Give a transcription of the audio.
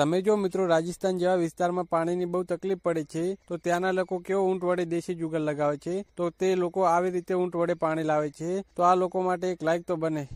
તમે જો મિત્રો રાજસ્થાન જેવા વિસ્તારમાં પાણીની બહુ તકલીફ પડે છે તો ત્યાંના લોકો કેવો ઊંટ વડે દેશી જુગલ લગાવે છે તો તે લોકો આવી રીતે ઊંટ વડે પાણી લાવે છે તો આ લોકો માટે એક લાઈક તો બને